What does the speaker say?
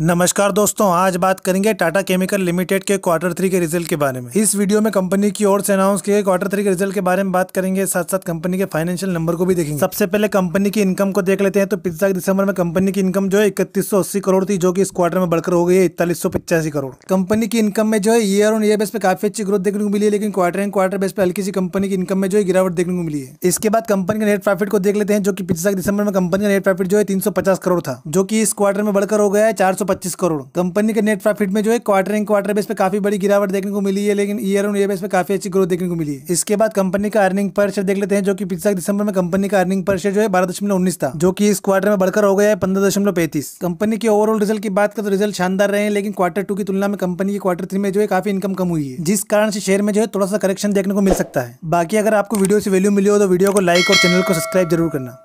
नमस्कार दोस्तों आज बात करेंगे टाटा केमिकल लिमिटेड के क्वार्टर थ्री के रिजल्ट के बारे में इस वीडियो में कंपनी की ओर से अनाउंस किए क्वार्टर थ्री के रिजल्ट के बारे में बात करेंगे साथ साथ कंपनी के फाइनेंशियल नंबर को भी देखेंगे सबसे पहले कंपनी की इनकम को देख लेते हैं तो पिछले दिसंबर में कंपनी की इनकम जो है इकतीस करोड़ थी जो की इस क्वार्टर में बढ़कर हो गई है इकतालीस करोड़ कंपनी की इनकम में जो है ईयर ऑन ईयर बेस पे काफी अच्छी ग्रोथ देखने को मिली है लेकिन क्वार्टर एंड क्वार्टर बेस पे हल्की सी कंपनी की इनकम में जो है गिरावट देखने को मिली है इसके बाद कंपनी के नेट प्रॉफिट को देख लेते हैं जो की पिछला दिसंबर में कंपनी का नेट प्रॉफिट जो है तीन करोड़ था जो की इस क्वार्टर में बढ़कर हो गया है चार 125 करोड़ कंपनी के नेट प्रॉफिट में जो है क्वार्टर एंड क्वार्टर बेस पे काफी बड़ी गिरावट देखने को मिली है लेकिन ईयर ऑन ईयर बेस पे काफी अच्छी ग्रोथ देखने को मिली है इसके बाद कंपनी का अर्निंग पर शेयर देख लेते हैं जो कि पिछले दिसंबर में कंपनी का अर्निंग पर शेयर जो है बारह दशमलव उन्नीस था जो कि इस क्वार्टर में बढ़कर हो गया है पंद्रह दशमलव पैंतीस कंपनी के ओवरऑल रिजल्ट की बात करें तो रिजल्ट शानदार रहे हैं लेकिन क्वार्टर टू की तुलना में कंपनी की क्वार्टर थ्री में जो है काफी इनकम कम हुई है जिस कारण से शेयर में जो है थोड़ा सा करेक्शन देखने को मिल सकता है बाकी अगर आपको वीडियो से वैल्यू मिली हो तो वीडियो को लाइक और चैनल को सब्सक्राइब जरूर करना